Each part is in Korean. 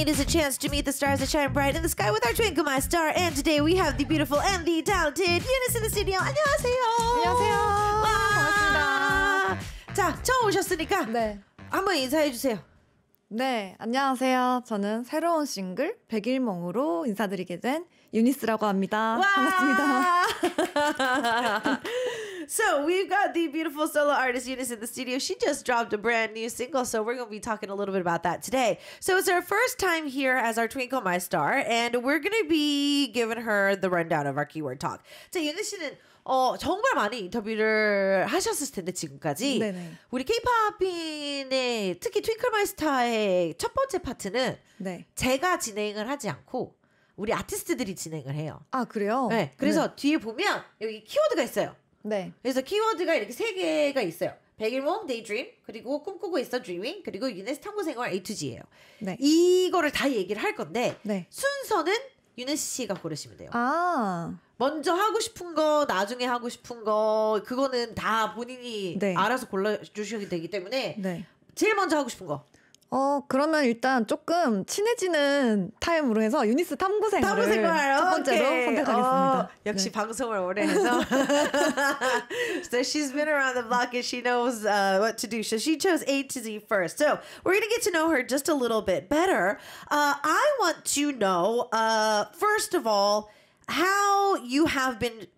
It is a chance to meet the stars that shine bright in the sky with our twinkle, my star. And today we have the beautiful and the talented Eunice in the studio. 안녕하세요. 안녕하세요. 와. 반갑습니다. 자, 처음 오셨으니까 네. 한번 인사해 주세요. 네, 안녕하세요. 저는 새로운 싱글 백일몽으로 인사드리게 된 유니스라고 합니다. 와! 반갑습니다. So we've got the beautiful solo artist Eunice in the studio. She just dropped a brand new single, so we're going to be talking a little bit about that today. So it's her first time here as our Twinkle My Star, and we're going to be giving her the rundown of our keyword talk. So 유니 씨는 어, 정말 많이 인터뷰를 하셨을 텐데, 지금까지. 네네. 우리 K-pop인의 특히 Twinkle My Star의 첫 번째 파트는 네. 제가 진행을 하지 않고 우리 아티스트들이 진행을 해요. 아, 그래요? 네. 그래서 네. 뒤에 보면 여기 키워드가 있어요. 네. 그래서 키워드가 이렇게 세 개가 있어요. 백일몽, 데이드림, 그리고 꿈꾸고 있어 드리밍, 그리고 유네스 탐구 생활 A to G예요. 네. 이거를 다 얘기를 할 건데 네. 순서는 유네스 씨가 고르시면 돼요. 아. 먼저 하고 싶은 거, 나중에 하고 싶은 거 그거는 다 본인이 네. 알아서 골라 주셔야 되기 때문에 네. 제일 먼저 하고 싶은 거. 어 그러면 일단 조금 친해지는 타임으로 해서 유니스 탐구생을 탐구생활. 첫 번째로 오케이. 선택하겠습니다. 어, 역시 네. 방송을 오래 해서. so she's been around the block and she knows uh, what to do. So she chose A to Z first. So we're gonna get to know her just a little bit better. Uh, I want to know uh, first of all how you have been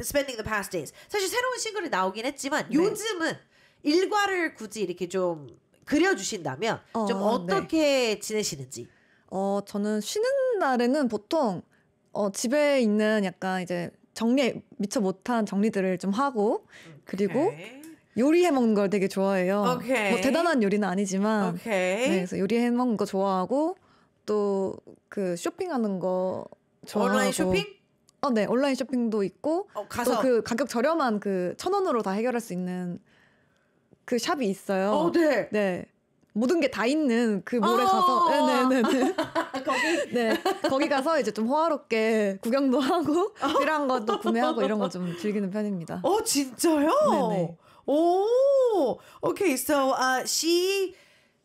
spending the past days. 사실 새로운 싱글이 나오긴 했지만 네. 요즘은 일과를 굳이 이렇게 좀 그려주신다면 어, 좀 네. 어떻게 네. 지내시는지? 어, 저는 쉬는 날에는 보통 어, 집에 있는 약간 이제 정리 미처 못한 정리들을 좀 하고 그리고 오케이. 요리해 먹는 걸 되게 좋아해요. 오케이. 뭐 대단한 요리는 아니지만 네, 그래서 요리해 먹는 거 좋아하고 또 그 쇼핑하는 거 좋아하고 온라인 쇼핑? 어, 네 온라인 쇼핑도 있고 어, 가서 그 가격 저렴한 그천 원으로 다 해결할 수 있는 그 샵이 있어요. 어, 네. 네. 모든 게 다 있는 그 몰에 아. 가서 네네네 네, 네, 네, 네. 거기 네 거기 가서 이제 좀 호화롭게 구경도 하고 필요한 아. 것도 구매하고 이런 거 좀 즐기는 편입니다. 어 진짜요? 네네. 오, okay. So, uh, she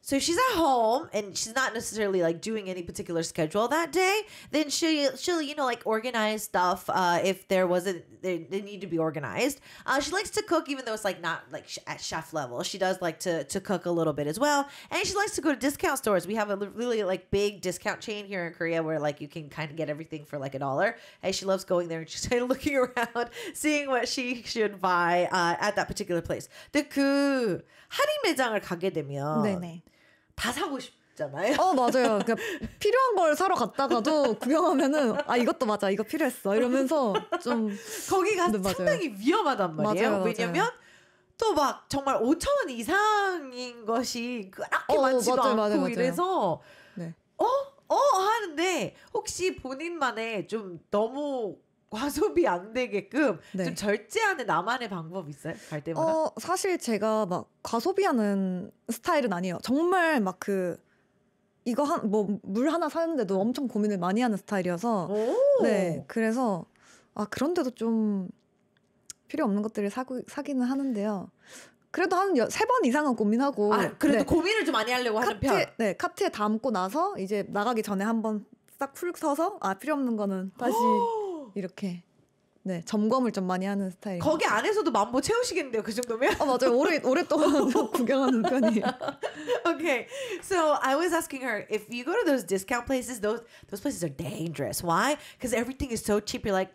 So if she's at home and she's not necessarily like doing any particular schedule that day, then she she'll you know like organize stuff uh, if there wasn't they, they need to be organized. Uh, she likes to cook even though it's like not like at chef level. She does like to to cook a little bit as well, and she likes to go to discount stores. We have a really like big discount chain here in Korea where like you can kind of get everything for like a dollar, and she loves going there and just kind of looking around, seeing what she should buy uh, at that particular place. The 그 할인 매장을 가게 되면 네네. 다 사고 싶잖아요. 어 맞아요. 그냥 그러니까 필요한 걸 사러 갔다가도 구경하면은 아 이것도 맞아 이거 필요했어 이러면서 좀 거기가 상당히 위험하단 말이에요. 왜냐면 또 막 정말 5천 원 이상인 것이 그렇게 어, 많지도 맞아요, 않고 맞아요, 맞아요. 이래서 네. 어? 어? 하는데 혹시 본인만의 좀 너무 과소비 안 되게끔 네. 좀 절제하는 나만의 방법 있어요? 갈 때마다? 어, 사실 제가 막 과소비하는 스타일은 아니에요. 정말 막 그 이거 한 뭐 물 하나 사는데도 엄청 고민을 많이 하는 스타일이어서 네 그래서 아 그런데도 좀 필요 없는 것들을 사고 사기는 하는데요. 그래도 한 세 번 이상은 고민하고 아, 그래도 네. 고민을 좀 많이 하려고 카트, 하는 편. 네, 카트에 담고 나서 이제 나가기 전에 한번 싹 훑어서 아 필요 없는 거는 다시 이렇게 네 점검을 좀 많이 하는 스타일. 거기 안에서도 만보 채우시겠는데요, 그 정도면? 어 맞아요. 오래 오랫동안 구경하는 편이에요. okay, so I was asking her if you go to those discount places, those those places are dangerous. Why? Because everything is so cheap. You're like.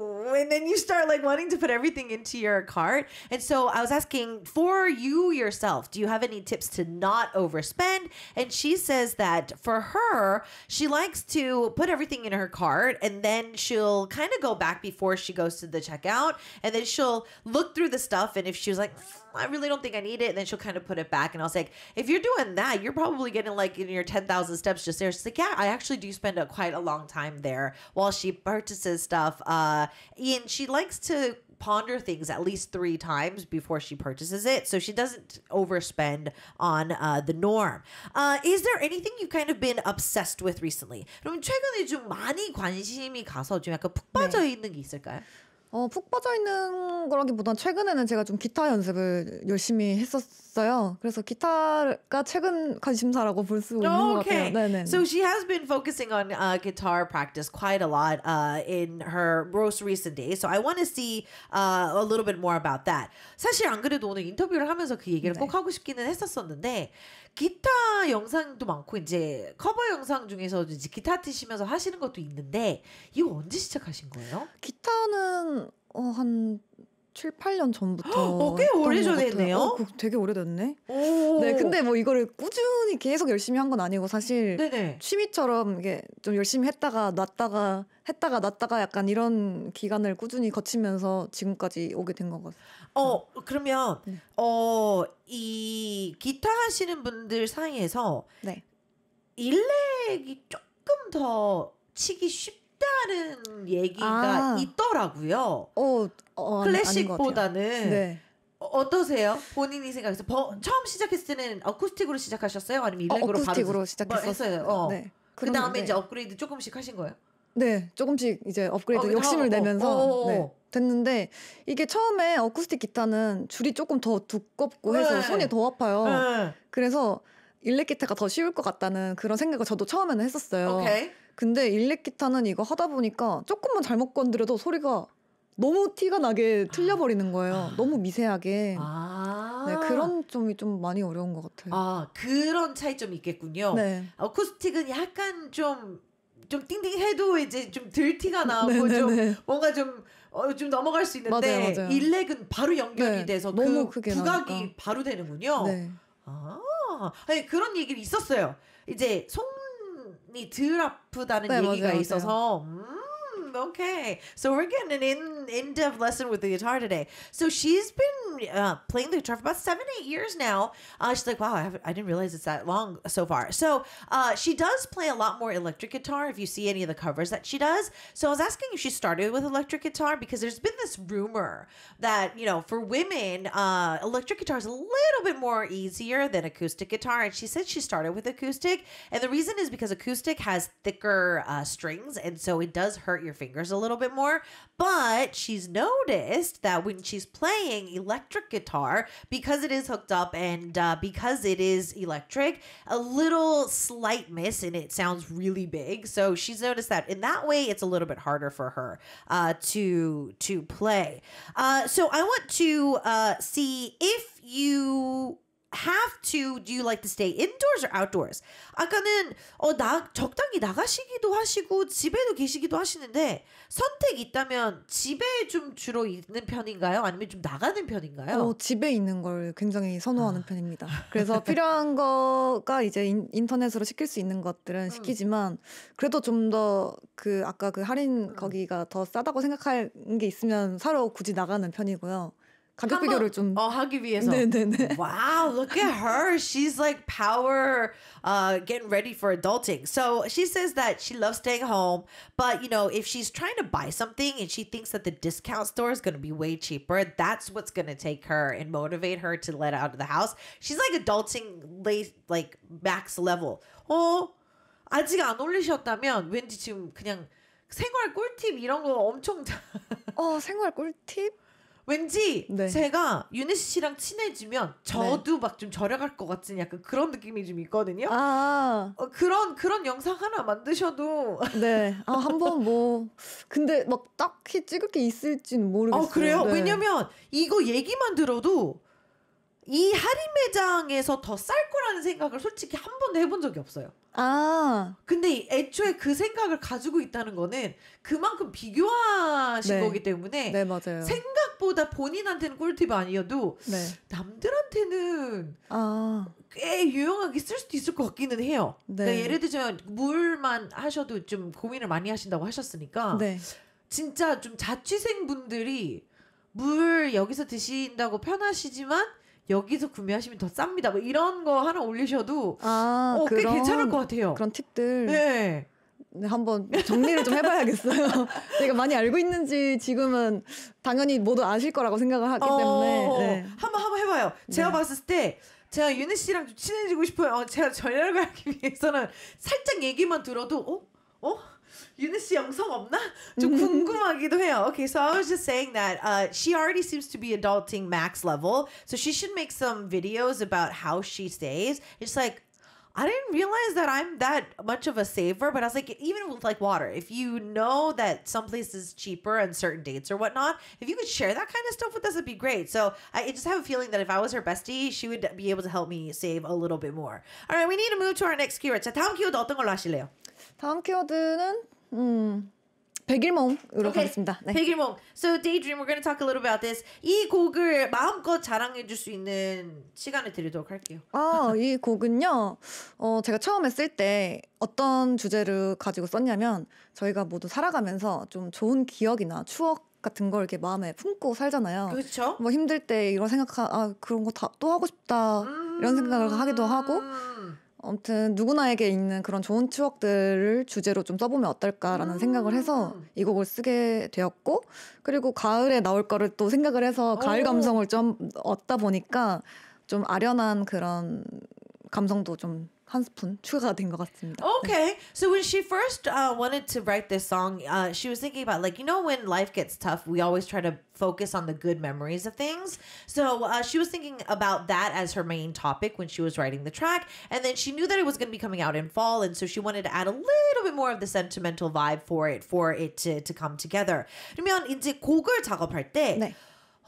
and then you start like wanting to put everything into your cart. And so I was asking for you yourself, do you have any tips to not overspend? And she says that for her, she likes to put everything in her cart and then she'll kind of go back before she goes to the checkout and then she'll look through the stuff and if she was like mm, I really don't think I need it. And then she'll kind of put it back. And I was like, if you're doing that, you're probably getting like in your 10,000 steps just there. She's like, yeah, I actually do spend a, quite a long time there while she purchases stuff. Uh, uh, and she likes to ponder things at least three times before she purchases it so she doesn't overspend on uh, the norm. Uh, is there anything you've kind of been obsessed with recently? 그럼 최근에 좀 많이 관심이 가서 좀 약간 푹 빠져 있는 게 있을까요? 어, 푹 빠져 있는 거라기보단 최근에는 제가 좀 기타 연습을 열심히 했었어요. 그래서 기타가 최근 관심사라고 볼 수 있는 oh, okay. 것 같아요. 네네. So she has been focusing on uh, guitar practice quite a lot uh, in her most recent days. So I want to see uh, a little bit more about that. 사실 안 그래도 오늘 인터뷰를 하면서 그 얘기를 네. 꼭 하고 싶기는 했었었는데 기타 영상도 많고 이제 커버 영상 중에서 이제 기타 치시면서 하시는 것도 있는데 이거 언제 시작하신 거예요? 기타는 어, 한 7, 8년 전부터 어, 꽤 오래전에 네요 어, 되게 오래됐네. 오. 네, 근데 뭐 이거를 꾸준히 계속 열심히 한 건 아니고 사실 네네. 취미처럼 이게 좀 열심히 했다가 놨다가 했다가 놨다가 약간 이런 기간을 꾸준히 거치면서 지금까지 오게 된 것 같아요. 어, 음. 그러면 네. 어, 이 기타 하시는 분들 사이에서 네. 일렉이 조금 더 치기 쉽다는 얘기가 아. 있더라고요. 어, 어 클래식보다는 네. 어, 어떠세요? 본인이 생각해서 버, 처음 시작했을 때는 어쿠스틱으로 시작하셨어요? 아니면 어, 일렉으로 어, 어쿠스틱으로 바로 뭐 시작했어요? 어. 네. 그 다음에 이제 네. 업그레이드 조금씩 하신 거예요? 네, 조금씩 이제 업그레이드 어, 욕심을 다, 어, 어, 내면서 어, 어, 네, 됐는데 이게 처음에 어쿠스틱 기타는 줄이 조금 더 두껍고 해서 네. 손이 더 아파요. 네. 그래서 일렉 기타가 더 쉬울 것 같다는 그런 생각을 저도 처음에는 했었어요. 오케이. 근데 일렉 기타는 이거 하다 보니까 조금만 잘못 건드려도 소리가 너무 티가 나게 틀려버리는 거예요. 아. 너무 미세하게. 아. 네, 그런 점이 좀 많이 어려운 것 같아요. 아, 그런 차이점이 있겠군요. 네. 어쿠스틱은 약간 좀좀 띵띵해도 이제 좀 들티가 나고 네, 네, 좀 네. 뭔가 좀 어, 좀 넘어갈 수 있는데 맞아요, 맞아요. 일렉은 바로 연결이 네, 돼서 너무 그 부각이 나니까. 바로 되는군요. 네. 아, 아니, 그런 얘기를 있었어요. 이제 손이 덜 아프다는 네, 얘기가 맞아요, 있어서 음, okay. So we're getting an in in depth lesson with the guitar today. So she's been uh, playing the guitar for about seven eight years now. Uh, she's like, wow, I, I, didn't realize it's that long so far. So uh, she does play a lot more electric guitar. If you see any of the covers that she does, so I was asking if she started with electric guitar because there's been this rumor that you know for women, uh, electric guitar is a little bit more easier than acoustic guitar, and she said she started with acoustic, and the reason is because acoustic has thicker uh, strings, and so it does hurt your fingers a little bit more. But she's noticed that when she's playing electric guitar, because it is hooked up and uh, because it is electric, a little slight miss and it sounds really big. So she's noticed that in that way, it's a little bit harder for her uh, to to play. Uh, so I want to uh, see if you have to do you like to stay indoors or outdoors? 아까는 어 나 적당히 나가시기도 하시고 집에도 계시기도 하시는데 선택 있다면 집에 좀 주로 있는 편인가요? 아니면 좀 나가는 편인가요? 어, 집에 있는 걸 굉장히 선호하는 아. 편입니다. 그래서 필요한 거가 이제 인, 터넷으로 시킬 수 있는 것들은 음. 시키지만 그래도 좀 더 그 아까 그 할인 음. 거기가 더 싸다고 생각하는게 있으면 사러 굳이 나가는 편이고요. 가격 비교를 좀 어, 하기 위해서. 네네네. Wow, look at her. She's like power, uh, getting ready for adulting. So she says that she loves staying home, but you know, if she's trying to buy something and she thinks that the discount store is going to be way cheaper, that's what's going to take her and motivate her to let out of the house. She's like adulting late, like max level. Oh, 아직 안 올리셨다면 왠지 지금 그냥 생활 꿀팁 이런 거 엄청 어 생활 꿀팁 왠지 네. 제가 유네 씨랑 친해지면 저도 네. 막좀 절약할것 같은 약간 그런 느낌이 좀 있거든요. 아. 어, 그런 그런 영상 하나 만드셔도 네. 아, 한번 뭐 근데 막 딱히 찍을 게 있을지는 모르겠어요. 아, 그래요? 네. 왜냐면 이거 얘기만 들어도 이 할인 매장에서 더 쌀 거라는 생각을 솔직히 한 번도 해본 적이 없어요. 아. 근데 애초에 그 생각을 가지고 있다는 거는 그만큼 비교하신 네. 거기 때문에 네, 맞아요. 생각 생각보다 본인한테는 꿀팁 아니어도 네. 남들한테는 아. 꽤 유용하게 쓸 수도 있을 것 같기는 해요. 네. 그러니까 예를 들자면 물만 하셔도 좀 고민을 많이 하신다고 하셨으니까 네. 진짜 좀 자취생 분들이 물 여기서 드신다고 편하시지만 여기서 구매하시면 더 쌉니다. 뭐 이런 거 하나 올리셔도 아, 어, 그런, 꽤 괜찮을 것 같아요. 그런 팁들. 네. 한번 정리를 좀 해봐야겠어요. 제가 많이 알고 있는지 지금은 당연히 모두 아실 거라고 생각을 하기 때문에 어, 네. 한번 한번 해봐요. 제가 네. 봤을 때 제가 윤희 씨랑 좀 친해지고 싶어요. 어, 제가 전략을 하기 위해서는 살짝 얘기만 들어도 어? 어? Yuna 씨 영상 없나? 좀 궁금하기도 해요. Okay, so I was just saying that uh, she already seems to be adulting max level, so she should make some videos about how she stays. It's like I didn't realize that I'm that much of a saver, but I was like, even with like water, if you know that some places cheaper on certain dates or whatnot, if you could share that kind of stuff with us, it'd be great. So I just have a feeling that if I was her bestie, she would be able to help me save a little bit more. All right, we need to move to our next keyword. So, 다음 키워드 어떤 걸로 하실래요? 다음 키워드는 음. 백일몽으로 o k 가겠습니다. 네. 백일몽. So Daydream, we're going t a l k a little about this. 이 곡을 마음껏 자랑해줄 수 있는 시간을 드리도록 할게요. 아, 이 곡은요. 어, 제가 처음 에쓸 때 어떤 주제를 가지고 썼냐면 저희가 모두 살아가면서 좀 좋은 기억이나 추억 같은 걸 이렇게 마음에 품고 살잖아요. 그렇죠. 뭐 힘들 때 이런 생각, 아 그런 거 다 또 하고 싶다 음~ 이런 생각을 하기도 하고. 아무튼 누구나에게 있는 그런 좋은 추억들을 주제로 좀 써보면 어떨까라는 음~ 생각을 해서 음. 이 곡을 쓰게 되었고 그리고 가을에 나올 거를 또 생각을 해서 가을 감성을 좀 얻다 보니까 좀 아련한 그런 감성도 좀한 스푼 추가가 된것 같습니다. Okay. So when she first uh, wanted to write this song, uh, she was thinking about like you know when life gets tough, we always try to focus on the good memories of things. So uh, she was thinking about that as her main topic when she was writing the track, and then she knew that it was going to be coming out in fall, and so she wanted to add a little bit more of the sentimental vibe for it for it to, to come together. 그러면 이제 곡을 작업할 때. 네.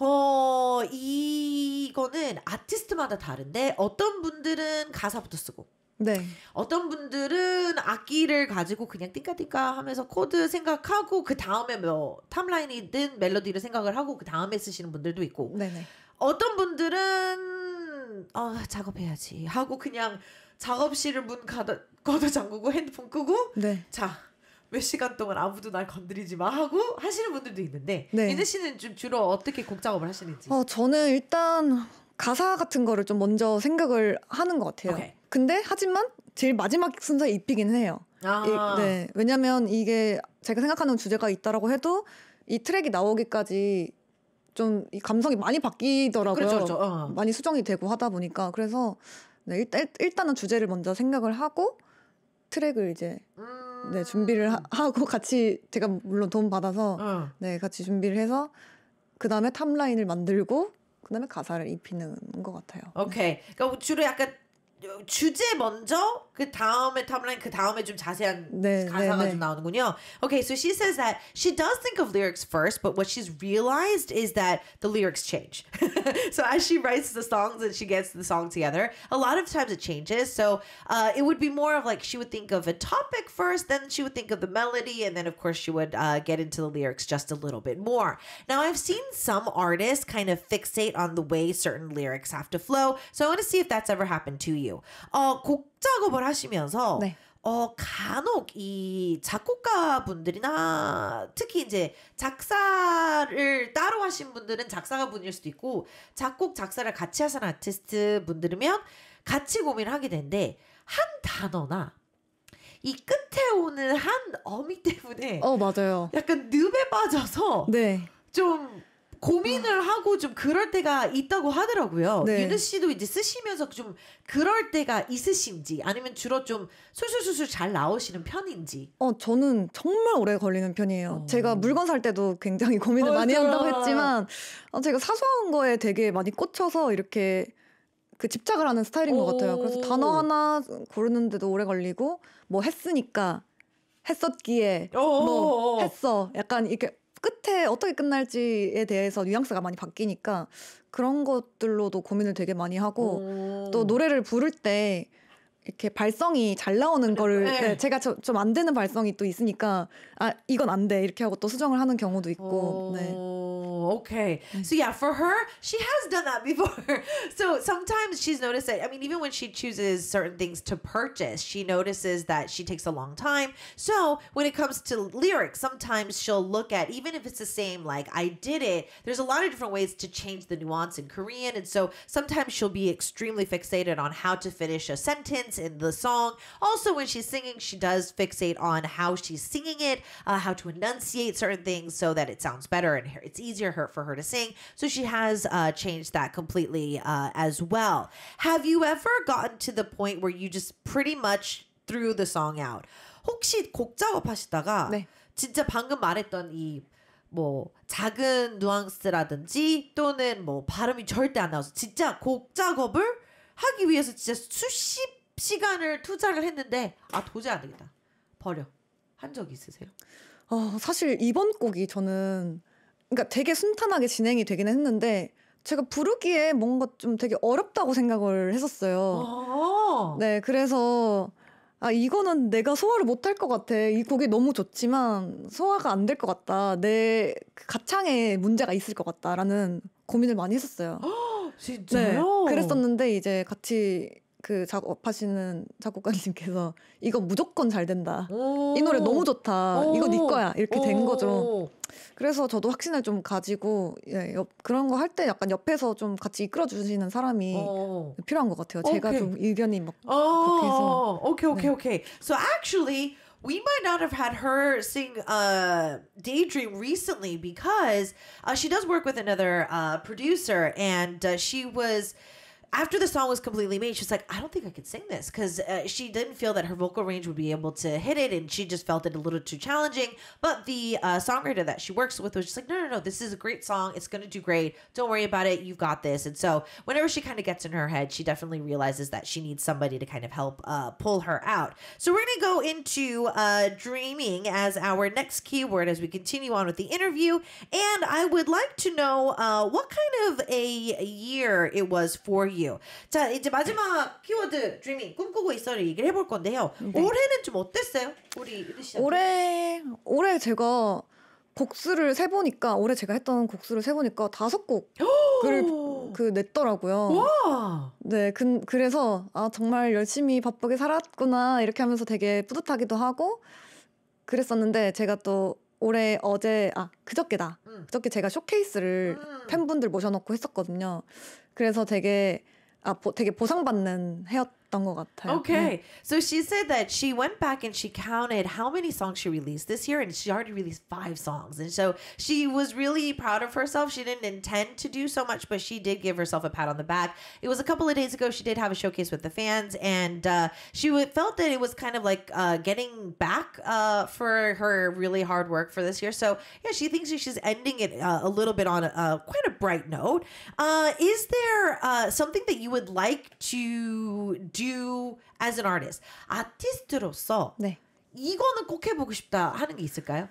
어, 이거는 아티스트마다 다른데 어떤 분들은 가사부터 쓰고 네. 어떤 분들은 악기를 가지고 그냥 띵까띵까 하면서 코드 생각하고 그 다음에 뭐 탑라인이든 멜로디를 생각을 하고 그 다음에 쓰시는 분들도 있고 네네. 네. 어떤 분들은 아 작업해야지 하고 그냥 작업실을 문 가다, 걷어 잠그고 핸드폰 끄고 네. 자. 몇 시간 동안 아무도 날 건드리지 마 하고 하시는 분들도 있는데 네. 민혜 씨는 좀 주로 어떻게 곡 작업을 하시는지? 어 저는 일단 가사 같은 거를 좀 먼저 생각을 하는 것 같아요. 오케이. 근데 하지만 제일 마지막 순서에 입히긴 해요. 아. 이, 네. 왜냐면 이게 제가 생각하는 주제가 있다라고 해도 이 트랙이 나오기까지 좀이 감성이 많이 바뀌더라고요. 그렇죠, 그렇죠. 어. 많이 수정이 되고 하다 보니까 그래서 네, 일단 일단은 주제를 먼저 생각을 하고 트랙을 이제 음. 네, 준비를 하, 고 같이 제가 물론 도움 받아서 어. 네, 같이 준비를 해서 그다음에 탑라인을 만들고 그다음에 가사를 입히는 것 같아요. 오케이. 그러니까 주로 약간 주제 먼저 그 다음에 텀라인 그 다음에 좀 자세한 네, 가사가 네, 네. 좀 나오는군요. Okay, so she says that she does think of lyrics first, but what she's realized is that the lyrics change. so as she writes the songs and she gets the song together, a lot of times it changes. So uh, it would be more of like she would think of a topic first, then she would think of the melody, and then of course she would uh, get into the lyrics just a little bit more. Now I've seen some artists kind of fixate on the way certain lyrics have to flow, so I want to see if that's ever happened to you. 같아요. 어, 곡 작업을 하시면서 네. 어, 간혹 이 작곡가 분들이나 특히 이제 작사를 따로 하신 분들은 작사가 분일 수도 있고 작곡 작사를 같이 하신 아티스트 분들이면 같이 고민을 하게 되는데 한 단어나 이 끝에 오는 한 어미 때문에 어 맞아요. 약간 늪에 빠져서 네. 좀 고민을 하고 좀 그럴 때가 있다고 하더라고요. 네. 유느 씨도 이제 쓰시면서 좀 그럴 때가 있으신지 아니면 주로 좀 술술술술 잘 나오시는 편인지. 어, 저는 정말 오래 걸리는 편이에요. 어. 제가 물건 살 때도 굉장히 고민을 맞 많이 한다고 했지만 어, 제가 사소한 거에 되게 많이 꽂혀서 이렇게 그 집착을 하는 스타일인 것 같아요. 그래서 단어 하나 고르는데도 오래 걸리고 뭐 했으니까 했었기에 어, 어, 뭐 어, 했어 약간 이렇게 끝에 어떻게 끝날지에 대해서 뉘앙스가 많이 바뀌니까 그런 것들로도 고민을 되게 많이 하고 오. 또 노래를 부를 때 이렇게 발성이 잘 나오는 거를 네. 제가 되는 발성이 또 있으니까 아 이건 이렇게 하고 또 수정을 하는 경우도 있고. 오, 네. Oh, okay. So yeah, for her, she has done that before. so sometimes she's noticed that. I mean, even when she chooses certain things to purchase, she notices that she takes a long time. So when it comes to lyrics, sometimes she'll look at even if it's the same, like I did it. There's a lot of different ways to change the nuance in Korean, and so sometimes she'll be extremely fixated on how to finish a sentence cadence in the song. Also, when she's singing, she does fixate on how she's singing it, uh, how to enunciate certain things so that it sounds better and it's easier her, for her to sing. So she has uh, changed that completely uh, as well. Have you ever gotten to the point where you just pretty much threw the song out? 혹시 곡 작업하시다가 네. 진짜 방금 말했던 이 뭐 작은 뉘앙스라든지 또는 뭐 발음이 절대 안 나와서 진짜 곡 작업을 하기 위해서 진짜 수십 시간을 투자를 했는데 아 도저히 안 되겠다 버려 한적이 있으세요? 어, 사실 이번 곡이 저는 그러니까 되게 순탄하게 진행이 되긴 했는데 제가 부르기에 뭔가 좀 되게 어렵다고 생각을 했었어요. 어. 네, 그래서 아 이거는 내가 소화를 못할 것 같아. 이 곡이 너무 좋지만 소화가 안 될 것 같다. 내 그 가창에 문제가 있을 것 같다라는 고민을 많이 했었어요. 진짜요? 네, 그랬었는데 이제 같이 그 작업하시는 작곡가님께서 이거 무조건 잘 된다. 이 노래 너무 좋다. 이거 네 거야. 이렇게 된 거죠. 그래서 저도 확신을 좀 가지고 예, 옆, 그런 거 할 때 약간 옆에서 좀 같이 이끌어 주시는 사람이 오. 필요한 것 같아요. 제가 okay. 좀 의견이 막 오. 그렇게 해서. 오케이 오케이 오케이. So actually we might not have had her sing uh, Daydream recently because uh, she does work with another uh, producer and she was after the song was completely made, she's like, I don't think I could sing this because uh, she didn't feel that her vocal range would be able to hit it, and she just felt it a little too challenging. But the uh, songwriter that she works with was just like, No, no, no, this is a great song. It's gonna do great. Don't worry about it. You've got this. And so whenever she kind of gets in her head, she definitely realizes that she needs somebody to kind of help uh, pull her out. So we're gonna go into uh, dreaming as our next keyword as we continue on with the interview, and I would like to know uh, what kind of a year it was for you 드립이요 자, 이제 마지막 키워드 드리밍 꿈꾸고 있어를 얘기를 해볼 건데요. 네. 올해는 좀 어땠어요? 우리 올해 올해 제가 곡수를 세 보니까 올해 제가 했던 곡수를 세 보니까 다섯 곡을 그 냈더라고요. 와! 네, 그, 그래서 아 정말 열심히 바쁘게 살았구나 이렇게 하면서 되게 뿌듯하기도 하고 그랬었는데 제가 또 올해 어제 아 그저께다 음. 그저께 제가 쇼케이스를 음. 팬분들 모셔놓고 했었거든요. 그래서 되게 아, 보, 되게 보상받는 헤어 것 같아요. Okay. So she said that she went back and she counted how many songs she released this year and she already released five songs. And so she was really proud of herself. She didn't intend to do so much, but she did give herself a pat on the back. It was a couple of days ago she did have a showcase with the fans and uh, she felt that it was kind of like uh, getting back uh, for her really hard work for this year. So yeah, she thinks she's ending it uh, a little bit on a, uh, quite a bright note. Uh, is there something that you would like to do you as an artist? 아티스트로서 네. 이거는 꼭 해보고 싶다 하는 게 있을까요?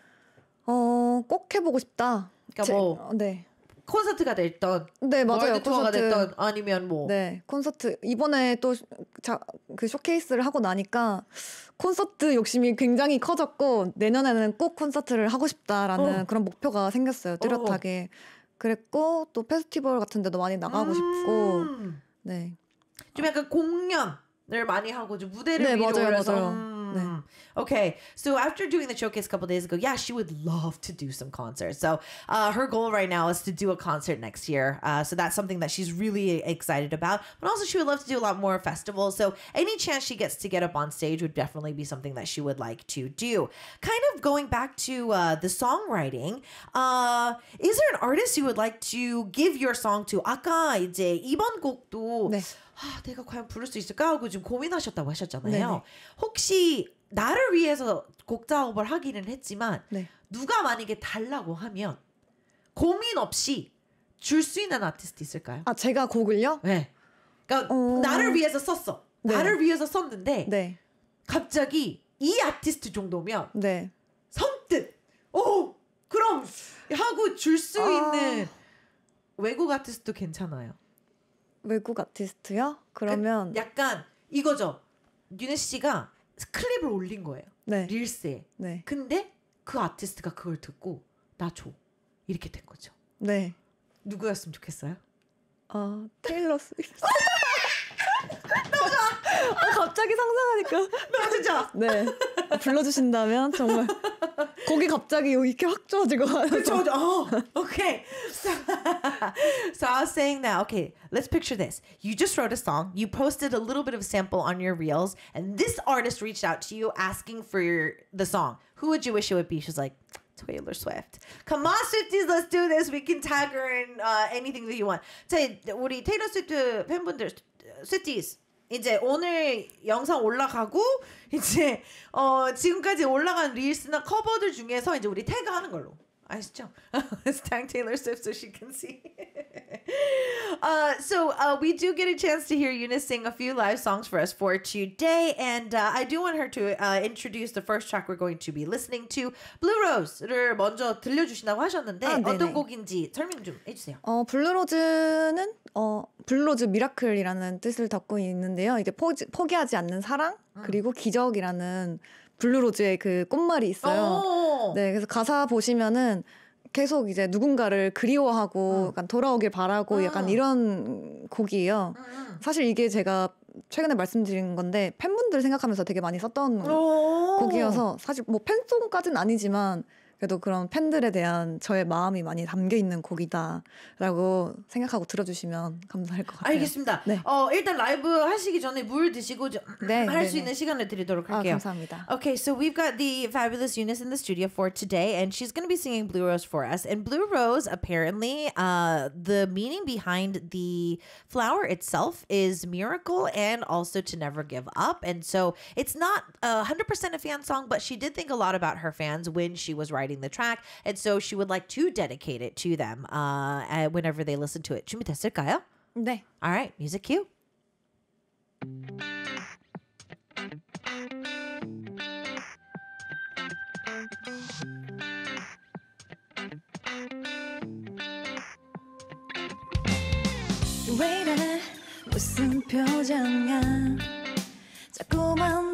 어, 꼭 해보고 싶다. 그러니까 제, 뭐 어, 네. 콘서트가 됐던 네 맞아요 콘서트가 됐던 아니면 뭐네 콘서트 이번에 또그 쇼케이스를 하고 나니까 콘서트 욕심이 굉장히 커졌고 내년에는 꼭 콘서트를 하고 싶다라는 어. 그런 목표가 생겼어요 뚜렷하게 어. 그랬고 또 페스티벌 같은 데도 많이 나가고 음. 싶고 네. 네좀 약간 공연 많이 하고 좀 무대를 네, 위로 맞아요, 올려서 맞아요. Okay. So after doing the showcase a couple days ago, yeah, she would love to do some concerts. So uh, her goal right now is to do a concert next year. Uh, so that's something that she's really excited about. But also, she would love to do a lot more festivals. So any chance she gets to get up on stage would definitely be something that she would like to do. Kind of going back to uh, the songwriting, uh, is there an artist you would like to give your song to? 아까 이제 이번 곡도 네. 아, 내가 과연 부를 수 있을까 하고 지금 고민하셨다고 하셨잖아요. 네네. 혹시 나를 위해서 곡 작업을 하기는 했지만 네. 누가 만약에 달라고 하면 고민 없이 줄 수 있는 아티스트 있을까요? 아 제가 곡을요? 네. 그러니까 어... 나를 위해서 썼어. 네. 나를 위해서 썼는데 네. 갑자기 이 아티스트 정도면 네. 선뜻 오 그럼 하고 줄수 아. 있는 외국 아티스트 괜찮아요. 외국 아티스트요? 그러면 그 약간 이거죠. 유네 씨가 클립을 올린 거예요. 네. 릴스에. 네. 근데 그 아티스트가 그걸 듣고 나 줘. 이렇게 된 거죠. 네. 누구였으면 좋겠어요? 어, 테일러 스위프트. 어, 아, 갑자기 상상하니까. 나 진짜. 네. 불러주신다면 정말 거기 갑자기 이렇게 확 좋아지고. 어, okay. So, so I was saying that okay, let's picture this. You just wrote a song. You posted a little bit of sample on your reels, and this artist reached out to you asking for your, the song. Who would you wish it would be? She's like. Taylor Swift. Come on, Swifties, let's do this. We can tag her in uh, anything that you want. Say, 우리 테일러 스위프트 팬분들, Swifties, 이제 오늘 영상 올라가고 이제 어 지금까지 올라간 릴스나 커버들 중에서 이제 우리 태그하는 걸로. 아시죠? Let's tag Taylor Swift so she can see. uh, so uh, we do get a chance to hear Eunice sing a few live songs for us for today, and uh, I do want her to introduce the first track we're going to be listening to. Blue Rose를 먼저 들려주신다고 하셨는데 아, 어떤 곡인지 설명 좀 해주세요. 어, Blue Rose는 어, 블루로즈 미라클이라는 뜻을 담고 있는데요. 이게 포기, 포기하지 않는 사랑 그리고 기적이라는 음. 블루로즈의 그 꽃말이 있어요. 어. 네, 그래서 가사 보시면은 계속 이제 누군가를 그리워하고 어. 약간 돌아오길 바라고 어. 약간 이런 곡이에요. 어. 사실 이게 제가 최근에 말씀드린 건데 팬분들 생각하면서 되게 많이 썼던 어. 곡이어서 사실 뭐 팬송까지는 아니지만 그래도 그런 팬들에 대한 저의 마음이 많이 담겨 있는 곡이다라고 생각하고 들어주시면 감사할 것 같아요. 알겠습니다. 네. 어, 일단 라이브 하시기 전에 물 드시고 네, 할수 있는 시간을 드리도록 할게요. 아, 감사합니다. Okay, so we've got the fabulous Eunice in the studio for today, and she's going to be singing Blue Rose for us. And Blue Rose, apparently, uh, the meaning behind the flower itself is miracle and also to never give up. And so it's not a 100% a fan song, but she did think a lot about her fans when she was writing writing the track, and so she would like to dedicate it to them uh, whenever they listen to it. All right, music cue. 무슨 표정이야 자꾸만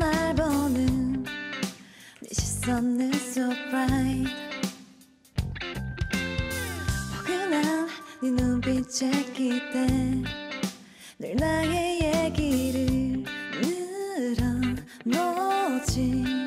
sun is so bright 포근한 네 눈빛에 기대 늘 나의 얘기를 늘어놓지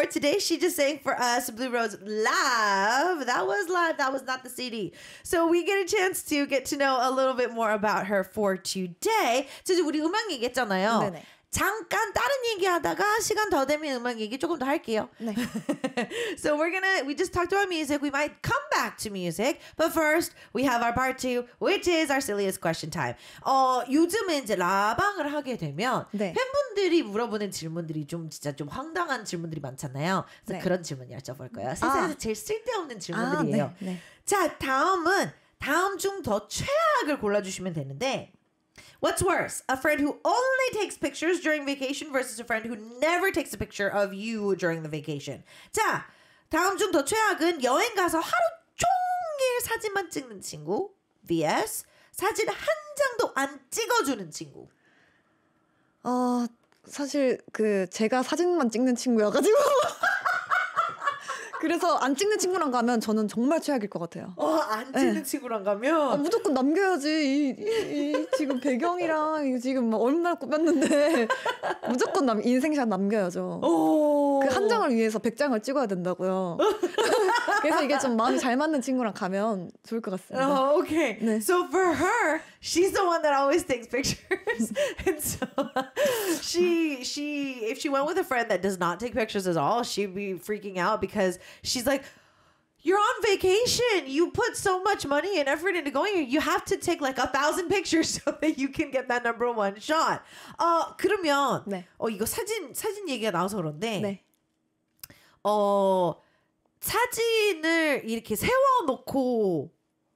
for today. She just sang for us Blue Rose live. That was live. That was not the CD. So we get a chance to get to know a little bit more about her for today. 제주 우리 음악 얘기했잖아요. 네네. 잠깐 다른 얘기하다가 시간 더 되면 음악 얘기 조금 더 할게요. 네. so we're gonna we just talked about music. We might come back to music, but first we have our part two, which is our silliest question time. 어 요즘에 이제 라방을 하게 되면 네. 팬분들이 물어보는 질문들이 좀 진짜 좀 황당한 질문들이 많잖아요. 그래서 네. 그런 질문 여쭤볼 거예요. 아. 세상에서 아. 제일 쓸데없는 아, 질문들이에요. 아, 네, 자 다음은 다음 중 더 최악을 골라주시면 되는데 What's worse, a friend who only takes pictures during vacation versus a friend who never takes a picture of you during the vacation. 자, 다음 중 더 최악은 여행 가서 하루 종일 사진만 찍는 친구 vs 사진 한 장도 안 찍어주는 친구. 어, 사실 그 제가 사진만 찍는 친구여가지고. 그래서 안 찍는 친구랑 가면 저는 정말 최악일 것 같아요. 어, 안 네. 찍는 네. 친구랑 가면? 아, 무조건 남겨야지. 이, 이, 이 지금 배경이랑 지금 얼마나 꾸몄는데 무조건 남, 인생샷 남겨야죠. 그한 장을 위해서 백장을 찍어야 된다고요. 그래서 이게 좀잘 맞는 친구랑 가면 좋을 것 같습니다. Oh, okay. 네. So for her, she's the one that always takes pictures, and so she she if she went with a friend that does not take pictures at all, she'd be freaking out because she's like. You're on vacation. You put so much money and effort into going here. You have to take like a thousand pictures so that you can get that number one shot. 어 그러면 네. 어 이거 사진 사진 얘기가 나와서 그런데 네. 어 사진을 이렇게 세워놓고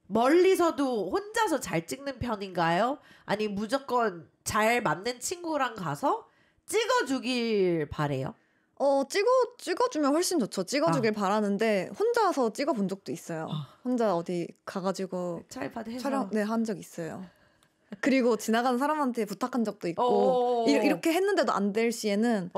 멀리서도 혼자서 잘 찍는 편인가요? 아니 무조건 잘 맞는 친구랑 가서 찍어주길 바래요? 어 찍어 찍어주면 훨씬 좋죠. 찍어주길 아. 바라는데 혼자서 찍어본 적도 있어요. 아. 혼자 어디 가가지고 촬영 네한 적 있어요. 그리고 지나가 사람한테 부탁한 적도 있고 이, 렇게 했는데도 안 될 시에는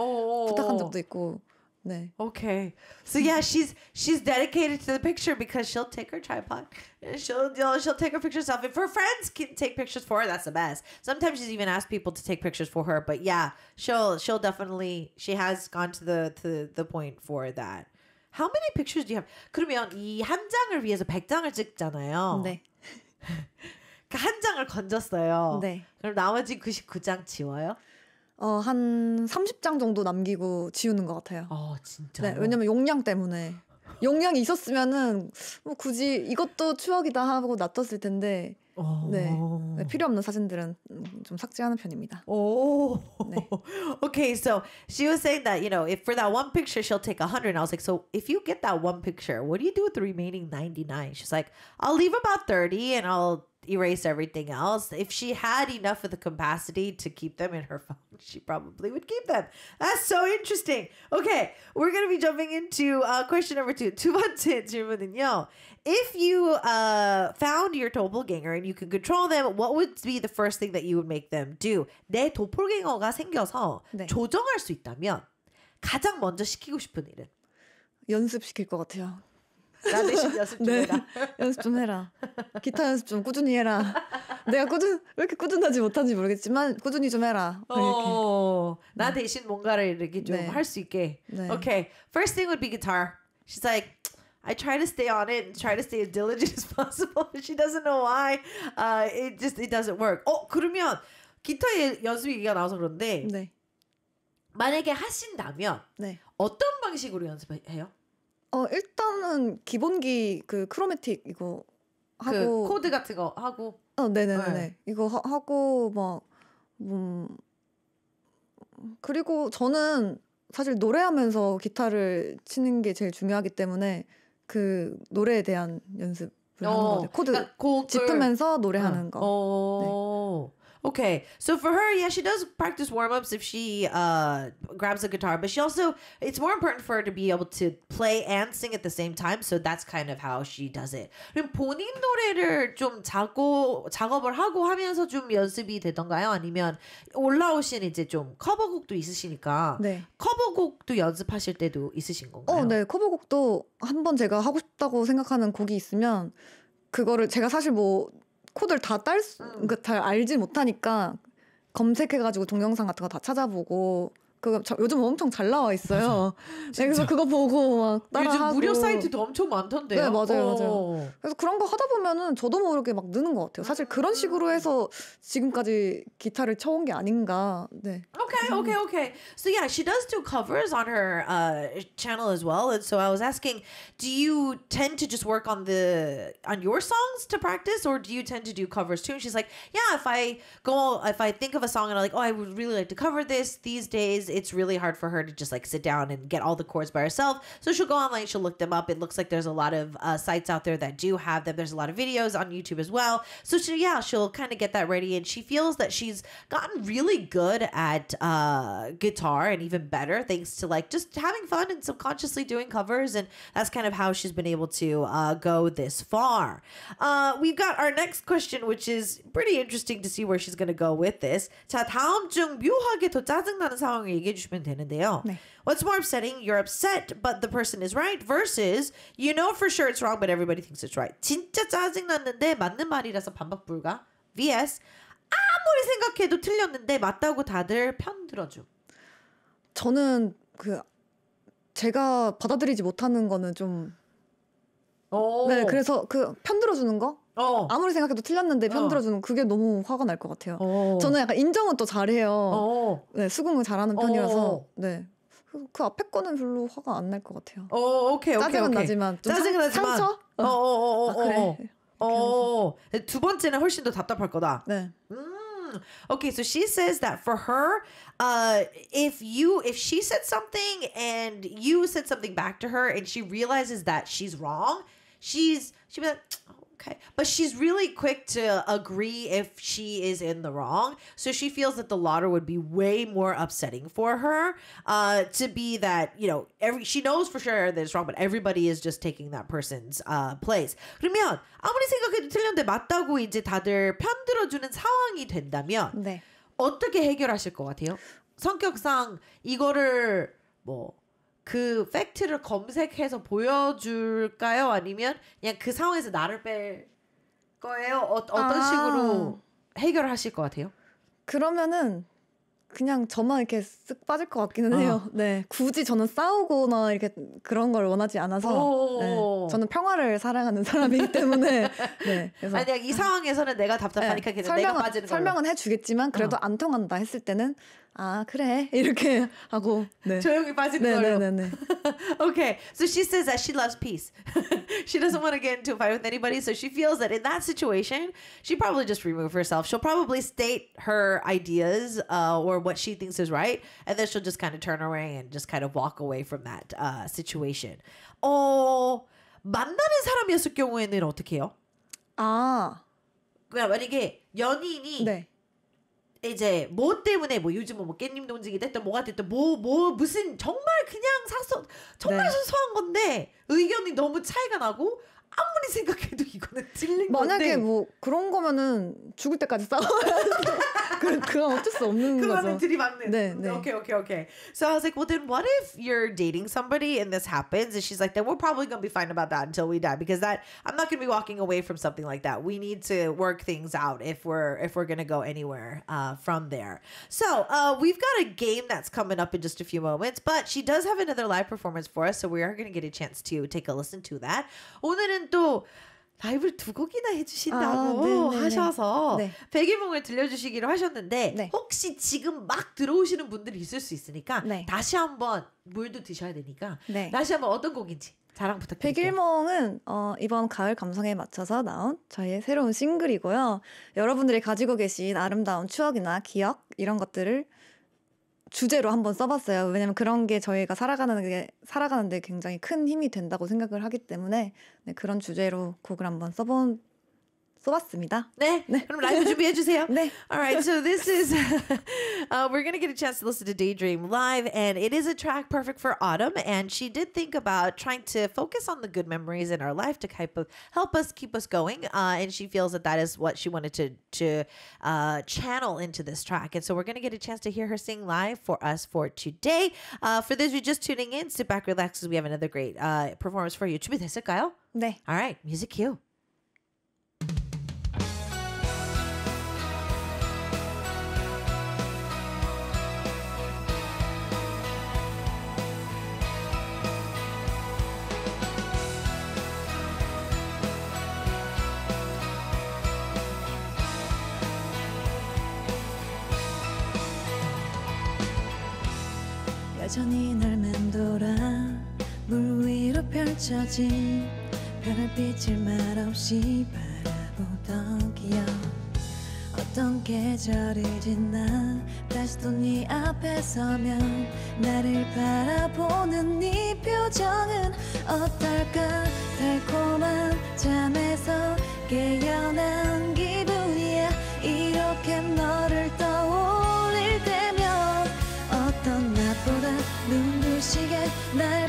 부탁한 적도 있고 네. Okay. So yeah, she's she's dedicated to the picture because she'll take her tripod and she'll you know, she'll take her picture self. If her friends can take pictures for her, that's the best. Sometimes she's even asked people to take pictures for her, but yeah, she'll she'll definitely she has gone to the to the point for that. How many pictures do you have? 그러면 이한 장을 위해서 100장을 찍잖아요. 네. 한 장을 건졌어요. 네. 그럼 나머지 99장 지워요? 어, 한 30장 정도 남기고 지우는 것 같아요. 아, 진짜? 네, 왜냐면 용량 때문에. 용량이 있었으면은, 뭐 굳이 이것도 추억이다 하고 놔뒀을 텐데, 네. 네. 필요 없는 사진들은 좀 삭제하는 편입니다. 오. 네. Okay, so she was saying that, you know, if for that one picture she'll take 100 and I was like, so if you get that one picture, what do you do with the remaining 99? She's like, I'll leave about 30 and I'll erase everything else. If she had enough of the capacity to keep them in her phone, she probably would keep them. That's so interesting. Okay, we're gonna be jumping into uh, question number two. Two months in, if you uh, found your doppelganger and you can control them, what would be the first thing that you would make them do? 내 도플갱어가 생겨서 네. 조정할 수 있다면 가장 먼저 시키고 싶은 일은 연습시킬 것 같아요. 나 대신 연습 좀 네. 해라. 연습 좀 해라. 기타 연습 좀 꾸준히 해라. 내가 꾸준 왜 이렇게 꾸준하지 못한지 모르겠지만 꾸준히 좀 해라. 어, 나 네. 대신 뭔가를 이렇게 좀 할 수 있게. Okay, first thing would be guitar. She's like. I try to stay on it and try to stay as diligent as possible. She doesn't know why. Uh, it just it doesn't work. 어 그러면 기타 연습 얘기가 나와서 그런데 네. 만약에 하신다면 네. 어떤 방식으로 연습해요? 어 일단은 기본기 그 크로매틱 이거 그 하고 그 코드 같은 거 하고 어 네네네 네. 이거 하, 하고 막 음, 그리고 저는 사실 노래하면서 기타를 치는 게 제일 중요하기 때문에 그 노래에 대한 연습을 어, 하는 거죠. 코드 그러니까 짚으면서 노래하는 어. 거. 어. 네. Okay, so for her, yeah, she does practice warm ups if she uh, grabs a guitar, but she also it's more important for her to be able to play and sing at the same time. So that's kind of how she does it. 그럼 본인 노래를 좀 작고 작업을 하고 하면서 좀 연습이 되던가요? 아니면 올라오신 이제 좀 커버곡도 있으시니까 네. 커버곡도 연습하실 때도 있으신 건가요? 어, 네, 커버곡도 한번 제가 하고 싶다고 생각하는 곡이 있으면 그거를 제가 사실 뭐 코드를 다딸 수, 음. 그니까잘 알지 못하니까 검색해가지고 동영상 같은 거 다 찾아보고 그거 저, 요즘 엄청 잘 나와 있어요. 네, 그래서 그거 보고 막 따라하고. 요즘 무료 사이트도 엄청 많던데요. 네 맞아요 오. 맞아요. 어. 그래서 그런 거 하다 보면은 저도 모르게 뭐 막 느는 것 같아요. 사실 그런 식으로 음. 해서 지금까지 기타를 쳐온 게 아닌가. 네. okay, okay, okay. So yeah, she does do covers on her uh, channel as well. And so I was asking, do you tend to just work on the on your songs to practice, or do you tend to do covers too? And she's like, yeah, if I go, if I think of a song and I'm like, oh, I would really like to cover this. These days, it's really hard for her to just like sit down and get all the chords by herself. So she'll go online, she'll look them up. It looks like there's a lot of uh, sites out there that do have them. There's a lot of videos on YouTube as well. So she, yeah, she'll kind of get that ready, and she feels that she's gotten really good at uh, guitar and even better thanks to like just having fun and subconsciously doing covers. And that's kind of how she's been able to uh, go this far. Uh, we've got our next question, which is pretty interesting to see where she's going to go with this. 자, What's more upsetting? You're upset, but the person is right versus you know for sure it's wrong, but everybody thinks it's right. 진짜 짜증났는데 맞는 말이라서 반박 불가. vs 아무리 생각해도 틀렸는데 맞다고 다들 편 들어줌. 저는 그 제가 받아들이지 못하는 거는 좀 오. 네, 그래서 그 편들어주는 거? 어. 아무리 생각해도 틀렸는데 편들어주는 어. 그게 너무 화가 날 것 같아요. 어. 저는 약간 인정은 또 잘해요. 어. 네, 수긍을 잘하는 편이라서 어. 네. 그, 그, 앞에 거는 별로 화가 안 날 것 같아요. 어, 오케이, 오케이. 짜증은 오케이. 나지만 짜증은 상, 나지만 상처? 어, 어, 어, 아, 어, 아, 그래. 어, 두 번째는 훨씬 더 답답할 거다. 네. 음. Okay, so she says that for her, uh, if you if she said something and you said something back to her and she realizes that she's wrong, she's she'd be like, Okay. But she's really quick to agree if she is in the wrong. So she feels that the lottery would be way more upsetting for her uh, to be that, you know, every she knows for sure that it's wrong, but everybody is just taking that person's uh, place. 그러면 아무리 생각해도 틀렸는데 맞다고 이제 다들 편들어주는 상황이 된다면 네. 어떻게 해결하실 것 같아요? 성격상 이거를 뭐그 팩트를 검색해서 보여줄까요? 아니면 그냥 그 상황에서 나를 뺄 거예요? 어, 떤 아. 식으로 해결하실 것 같아요? 그러면은 그냥 저만 이렇게 쓱 빠질 것 같기는 어. 해요. 네, 굳이 저는 싸우거나 이렇게 그런 걸 원하지 않아서 네. 저는 평화를 사랑하는 사람이기 때문에 네. 그래서 아니 이 상황에서는 내가 답답하니까 네. 설명은, 내가 빠지는 설명은 걸로. 해주겠지만 그래도 어. 안 통한다 했을 때는 아 그래 이렇게 하고 네. 조용히 빠지는 걸로. 네네네. okay, so she says that she loves peace. she doesn't want to get into a fight with anybody, so she feels that in that situation, she probably just remove herself. She'll probably state her ideas uh, or what she thinks is right, and then she'll just kind of turn away and just kind of walk away from that uh, situation. 어 만나는 사람이었을 경우에는 어떻게 해요? 아 그러니까 만약에 연인이 네. 이제 뭐 때문에 뭐 요즘은 뭐 깻잎 논쟁이 됐든 뭐가 됐든 뭐뭐 뭐 무슨 정말 그냥 사소 정말 네. 소소한 건데 의견이 너무 차이가 나고 아무리 생각해도 이거는 찔린 만약에 건데 만약에 뭐 그런 거면은 죽을 때까지 싸워 그건, 어쩔 수 없는 거죠. 들이받는. 네, 네. Okay, okay, okay. So I was like, well, then what if you're dating somebody and this happens? And she's like, then we're probably gonna be fine about that until we die because that I'm not gonna be walking away from something like that. We need to work things out if we're if we're gonna go anywhere uh, from there. So uh, we've got a game that's coming up in just a few moments, but she does have another live performance for us, so we are gonna get a chance to take a listen to that. 오늘은 이번에는 또 라이브를 두 곡이나 해주신다고 아, 하셔서 네. 백일몽을 들려주시기로 하셨는데 네. 혹시 지금 막 들어오시는 분들이 있을 수 있으니까 네. 다시 한번 물도 드셔야 되니까 네. 다시 한번 어떤 곡인지 자랑 부탁드릴게요. 백일몽은 어, 이번 가을 감성에 맞춰서 나온 저희의 새로운 싱글이고요. 여러분들이 가지고 계신 아름다운 추억이나 기억 이런 것들을 주제로 한 번 써봤어요. 왜냐면 그런 게 저희가 살아가는 게 살아가는데 굉장히 큰 힘이 된다고 생각을 하기 때문에 네, 그런 주제로 곡을 한 번 써본 쏘았습니다. 네. 네. 그럼 라이브 준비해 주세요. 네. All right. So this is uh, we're going to get a chance to listen to Daydream live and it is a track perfect for autumn and she did think about trying to focus on the good memories in our life to kind of help us keep us going uh, and she feels that that is what she wanted to to uh, channel into this track. And so we're going to get a chance to hear her sing live for us for today. Uh, for those of you just tuning in, sit back, relax as we have another great uh, performance for you. 준비됐을까요? 네. All right. Music cue. 비춰진 별빛을 말없이 바라보던 기억 어떤 계절을 지나 다시 또 네 앞에 서면 나를 바라보는 네 표정은 어떨까 달콤한 잠에서 깨어난 기분이야 이렇게 너를 떠올릴 때면 어떤 낮보다 눈부시게 날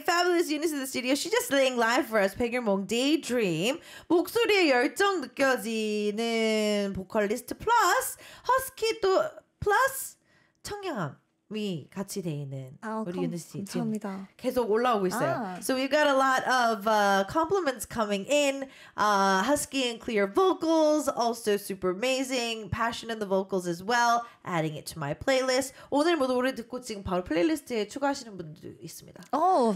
fabulous Eunice in the studio. She just l a y i n g live for us. 백일몽 Daydream. 목소리에 열정 느껴지는 보컬리스트 플러스 허스키 또 플러스 청량함. 이 같이 돼 있는 우리 유니 씨 감사합니다. 계속 올라오고 있어요. 아. So we've got a lot of uh, compliments coming in. Uh, husky and clear vocals, also super amazing. Passion in the vocals as well. Adding it to my playlist. 오늘 모두 노래 듣고 지금 바로 플레이리스트에 추가하시는 분도 있습니다. 어,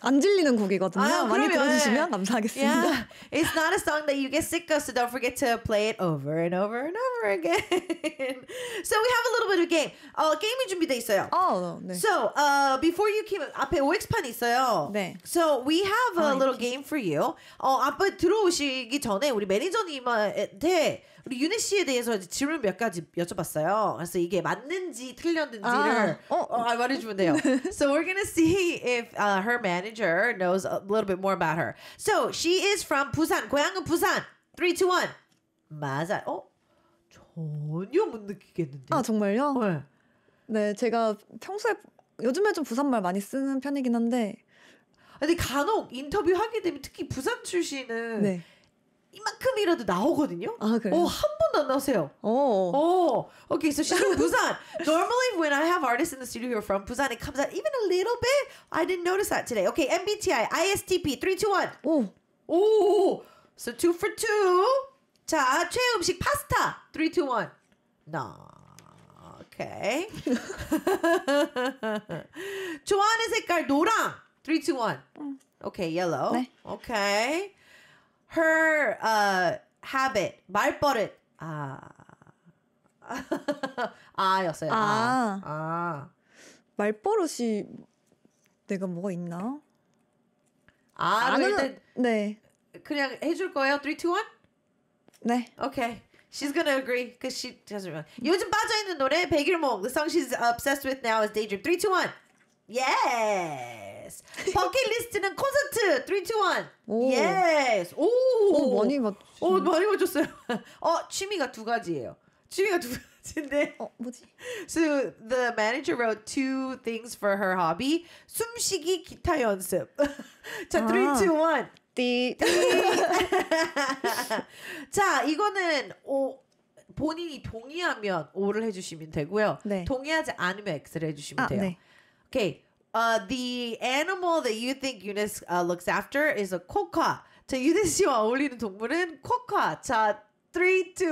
안 질리는 곡이거든요. 아, 많이 들어주시면 감사하겠습니다. Yeah. It's not a song that you get sick of, so don't forget to play it over and over and over again. so we have a little bit of game. 어, game이 준비돼 있어요. 있어요. 어, 네. So, uh, before you came, 앞에 OX판 있어요. 네. So, we have a 아, little game for you. 어, 앞에 들어오시기 전에 우리 매니저님한테 우리 유네 씨에 대해서 질문 몇 가지 여쭤봤어요. 그래서 이게 맞는지 틀렸는지를 아, 어, 어, 말해주면 돼요. so, we're gonna see if uh, her manager knows a little bit more about her. So, she is from 부산. 고향은 부산. 3, 2, 1. 맞아. 어? 전혀 못 느끼겠는데. 아, 정말요? 네. 네, 제가 평소에 요즘에 좀 부산말 많이 쓰는 편이긴 한데. 근데 간혹 인터뷰 하게 되면 특히 부산 출신은 네. 이만큼이라도 나오거든요. 아, 그래요? 어, 한 번도 안 나오세요. 어. 어. Okay, so she's from Busan. Normally when I have artists in the studio who are from Busan, it comes out even a little bit. I didn't notice that today. Okay, MBTI, ISTP, 3, 2, 1. 오. 오. So two for two. 자, 최음식 파스타. 3, 2, 1. 나. No. 오케이. 좋아하는 색깔 노랑. 3, 2, 1. 오케이. 옐로. yellow. 네. o Her uh, habit, 말버릇. 아. 아였어요. 아. 아. 아. 말버릇이 내가 뭐가 있나? 아, 아는, 일단 네. 그냥 해줄 거예요? 3, 2, 1? 네. 오케이. Okay. She's gonna agree because she doesn't really. 요즘 빠져 있는 노래 백일몽. The song she's obsessed with now is Daydream. 3, 2, 1. Yes. 버킷리스트는 콘서트 3, 2, 1. 오. Yes. 오. 오 많이 맞. 오 많이 맞췄어요. 어 취미가 두 가지예요. 취미가 두 가지인데. 어 뭐지? So the manager wrote two things for her hobby. 숨쉬기 기타 연습. 자, 아. 3, 2, 1. 띠. 자, 이거는 오 본인이 동의하면 오를 해주시면 되고요. 네. 동의하지 않으면 X를 해주시면 아, 돼요. 네. 오케이. Uh, the animal that you think Eunice uh, looks after is a 코카. 자, 유니스 씨와 어울리는 동물은 코카. 자, 3, 2, 1.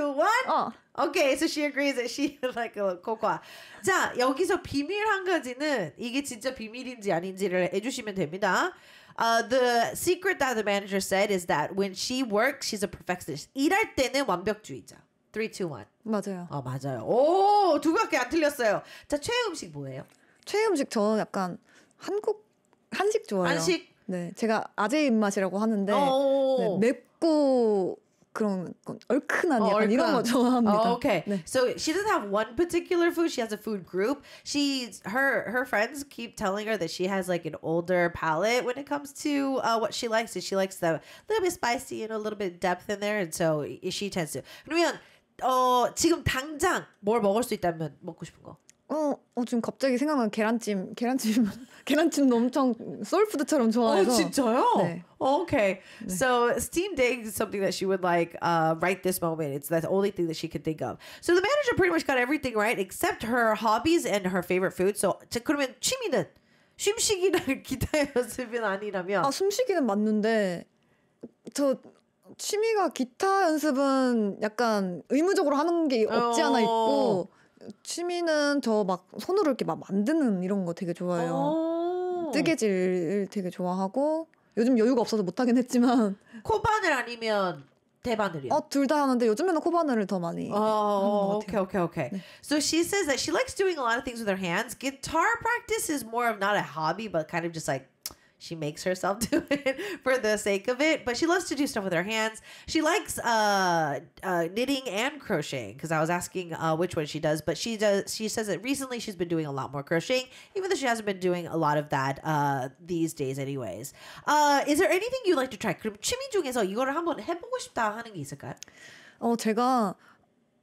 어. Okay, so she agrees that she like a 코코아. 자, 여기서 비밀 한 가지는 이게 진짜 비밀인지 아닌지를 해주시면 됩니다. u uh, the secret that the manager said is that when she works, she's a perfectionist. 일할 때는 완벽주의자. 3, 2, 1. 맞아요. 아, 맞아요. 오, 두 밖에 안 틀렸어요. 자, 최애 음식 뭐예요? 최애 음식 저 약간 한국, 한식 좋아해요. 한식? 네. 제가 아재 입맛이라고 하는데, 어, 어, 네, 맵고 그런 얼큰한 약간 얼큰. 이런 거 좋아합니다. Oh, okay. 네. So she doesn't have one particular food. She has a food group. She, her her friends keep telling her that she has like an older palate when it comes to uh, what she likes. And she likes the little bit spicy and a little bit depth in there. And so she tends to. 그러면 어 지금 당장 뭘 먹을 수 있다면 먹고 싶은 거? 어, 어 지금 갑자기 생각난 계란찜, 계란찜, 계란찜도 엄청 소울푸드처럼 좋아해서. 어, 진짜요? 네. Okay. 네. So steamed egg is something that she would like uh, right this moment. It's the only thing that she could think of. So the manager pretty much got everything right except her hobbies and her favorite food. So 그러면 취미는 숨쉬기나 기타 연습은 아니라면? 아 숨쉬기는 맞는데 저 취미가 기타 연습은 약간 의무적으로 하는 게 없지 않아 있고. 어... 취미는 저 막 손으로 이렇게 막 만드는 이런 거 되게 좋아해요. 뜨개질 되게 좋아하고 요즘 여유가 없어서 못 하긴 했지만 코바늘 아니면 대바늘이요. 어, 둘 다 하는데 요즘에는 코바늘을 더 많이 oh, 하는 것 같아요. Okay, okay, okay. 네. So she says that she likes doing a lot of things with her hands. Guitar practice is more of not a hobby but kind of just like She makes herself do it for the sake of it, but she loves to do stuff with her hands. She likes uh, uh, knitting and crocheting because I was asking uh, which one she does, but she does. She says that recently she's been doing a lot more crocheting, even though she hasn't been doing a lot of that uh, these days, anyways. Uh, is there anything you like to try? 어 제가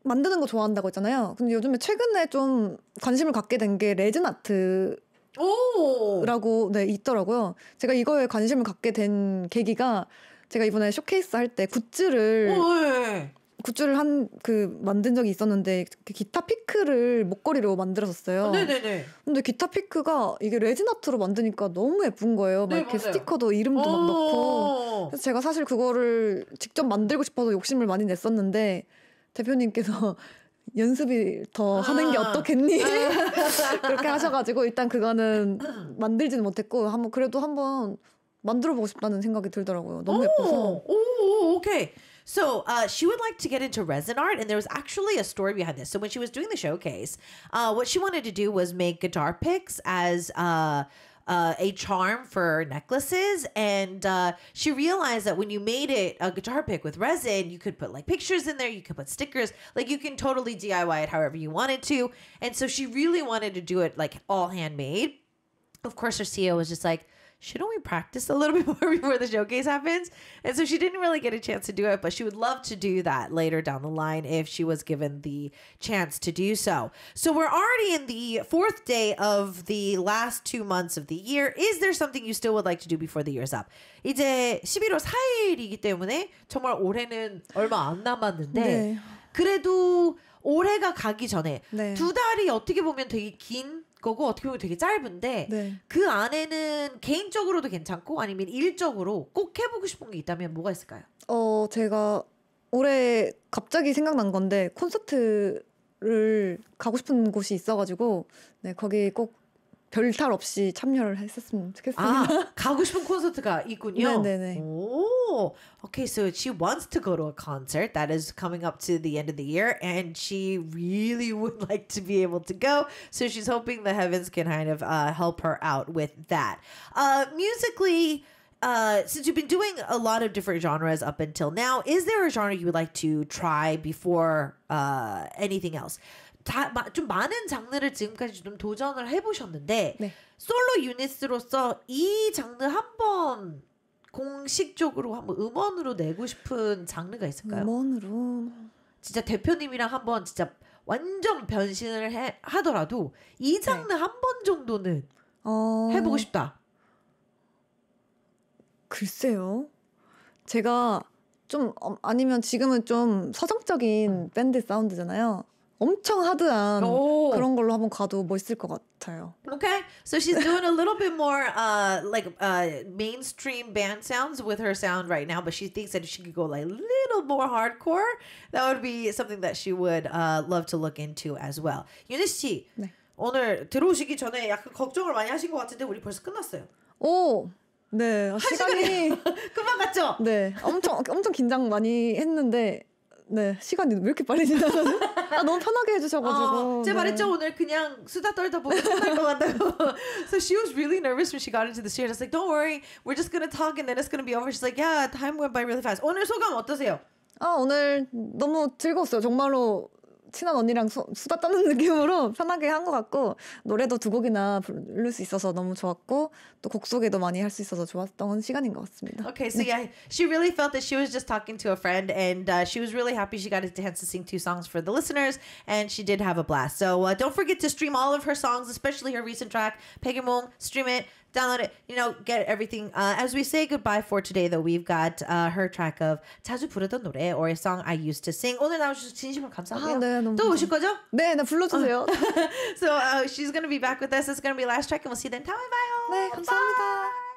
만드는 거 좋아한다고 했잖아요. 근데 요즘에 최근에 좀 관심을 갖게 된 레진 아트 오! 라고 네 있더라고요. 제가 이거에 관심을 갖게 된 계기가 제가 이번에 쇼케이스 할 때 굿즈를 오, 네. 굿즈를 한 그 만든 적이 있었는데 기타 피크를 목걸이로 만들었었어요. 아, 네네네. 근데 기타 피크가 이게 레진 아트로 만드니까 너무 예쁜 거예요. 네, 막 이렇게 맞아요. 스티커도 이름도 막 넣고. 그래서 제가 사실 그거를 직접 만들고 싶어서 욕심을 많이 냈었는데 대표님께서 연습이 더 아. 하는 게 어떻겠니? 아. 그렇게 하셔가지고 일단 그거는 만들지는 못했고 한번 그래도 한번 만들어 보고 싶다는 생각이 들더라고요. 너무 오, 예뻐서. 오, okay. So uh, she would like to get into resin art, and there was actually a story behind this. So when she was doing the showcase, uh, what she wanted to do was make guitar picks as uh, uh, a charm for necklaces, and uh, she realized that when you made it a guitar pick with resin, you could put like pictures in there, you could put stickers, like you can totally DIY it however you wanted to. And so she really wanted to do it like all handmade. Of course, her CEO was just like shouldn't we practice a little bit more before the showcase happens? And so she didn't really get a chance to do it, but she would love to do that later down the line if she was given the chance to do so. So we're already in the fourth day of the last two months of the year. Is there something you still would like to do before the year's up? 이제 11월 4일이기 때문에 정말 올해는 얼마 안 남았는데 네. 그래도 올해가 가기 전에 네. 두 달이 어떻게 보면 되게 긴 거고 어떻게 보면 되게 짧은데 네. 그 안에는 개인적으로도 괜찮고 아니면 일적으로 꼭 해보고 싶은 게 있다면 뭐가 있을까요? 어 제가 올해 갑자기 생각난 건데 콘서트를 가고 싶은 곳이 있어가지고 네 거기 꼭 별탈 없이 참여를 했었으면 좋겠습니다. 아, 가고 싶은 콘서트가 있군요. 네네네. 오, okay, so she wants to go to a concert that is coming up to the end of the year, and she really would like to be able to go. So she's hoping the heavens can kind of uh, help her out with that. Uh, musically. Uh, since you've been doing a lot of different genres up until now, is there a genre you would like to try before uh, anything else? 다, 좀 많은 장르를 지금까지 좀 도전을 해보셨는데 네. 솔로 유닛으로서 이 장르 한번 공식적으로 한번 음원으로 내고 싶은 장르가 있을까요? 음원으로 진짜 대표님이랑 한번 진짜 완전 변신을 해, 하더라도 이 네. 장르 네. 한번 정도는 어... 해보고 싶다. 글쎄요. 제가 좀 어, 아니면 지금은 좀 서정적인 음. 밴드 사운드잖아요. 엄청 하드한 오. 그런 걸로 한번 가도 멋있을 것 같아요. Okay, so she's doing a little bit more uh, like uh, mainstream band sounds with her sound right now, but she thinks that if she could go like a little more hardcore, that would be something that she would uh, love to look into as well. 유니 씨, 네. 오늘 들어오시기 전에 약간 걱정을 많이 하신 것 같은데 우리 벌써 끝났어요. 오. 네, 시간이 금방 갔죠. 네, 엄청 엄청 긴장 많이 했는데 네 시간이 왜 이렇게 빨리 지나가지? 아 너무 편하게 해주셔가지고. 어, 제가 네. 말했죠 오늘 그냥 수다 떨다 보면 끝날 것 같다고. so she was really nervous when she got into the series. I was like, don't worry, we're just gonna talk and then it's gonna be over. She's like, yeah, time went by really fast. 오늘 소감 어떠세요? 아 오늘 너무 즐거웠어요. 정말로 친한 언니랑 수, 수다 떠는 느낌으로 편하게 한 것 같고 노래도 두 곡이나 부를 수 있어서 너무 좋았고 또 곡 소개도 많이 할 수 있어서 좋았던 시간인 것 같습니다. Okay, so yeah, she really felt that she was just talking to a friend, and uh, she was really happy she got a chance to sing two songs for the listeners, and she did have a blast. So uh, don't forget to stream all of her songs, especially her recent track "Pegamong." Stream it. download it. You know, get everything. Uh, as we say goodbye for today, though, we've got uh, her track of 자주 부르던 노래 or a song I used to sing. 오늘 나오셔서 진심으로 감사하고요. 아, 네, 너무 또 오실 거죠? 네, 나 불러주세요. so uh, she's gonna be back with us. It's gonna be last track, and we'll see you then. 다음에 봐요. 네, 감사합니다. Bye.